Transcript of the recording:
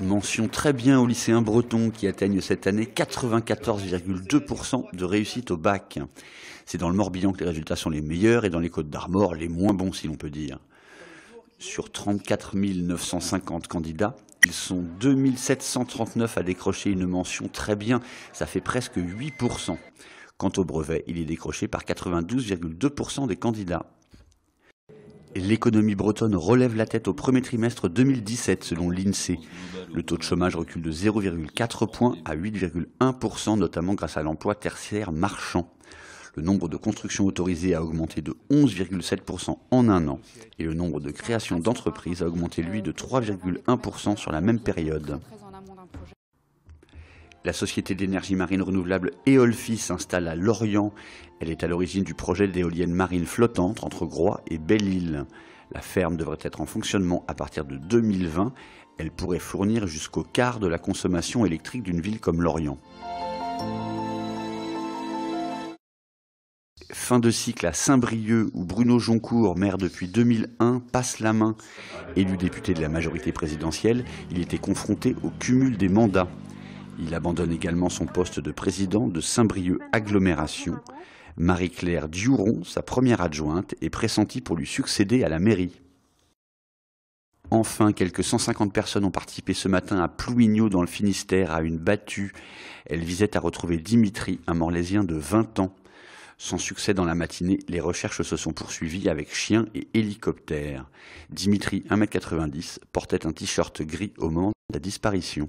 Mention très bien aux lycéens bretons qui atteignent cette année 94,2% de réussite au bac. C'est dans le Morbihan que les résultats sont les meilleurs et dans les Côtes d'Armor les moins bons si l'on peut dire. Sur 34 950 candidats, ils sont 2739 à décrocher une mention très bien, ça fait presque 8%. Quant au brevet, il est décroché par 92,2% des candidats. L'économie bretonne relève la tête au premier trimestre 2017 selon l'INSEE. Le taux de chômage recule de 0,4 points à 8,1%, notamment grâce à l'emploi tertiaire marchand. Le nombre de constructions autorisées a augmenté de 11,7% en un an et le nombre de créations d'entreprises a augmenté, lui, de 3,1% sur la même période. La société d'énergie marine renouvelable Eolfi s'installe à Lorient. Elle est à l'origine du projet d'éolienne marine flottante entre Groix et Belle-Île. La ferme devrait être en fonctionnement à partir de 2020. Elle pourrait fournir jusqu'au quart de la consommation électrique d'une ville comme Lorient. fin de cycle à Saint-Brieuc où Bruno Joncourt, maire depuis 2001, passe la main. Élu député de la majorité présidentielle, il était confronté au cumul des mandats. Il abandonne également son poste de président de Saint-Brieuc Agglomération. Marie-Claire Duron, sa première adjointe, est pressentie pour lui succéder à la mairie. Enfin, quelques 150 personnes ont participé ce matin à Plouigneau dans le Finistère à une battue. Elle visait à retrouver Dimitri, un Morlaisien de 20 ans. Sans succès dans la matinée, les recherches se sont poursuivies avec chiens et hélicoptères. Dimitri, 1m90, portait un t-shirt gris au moment de la disparition.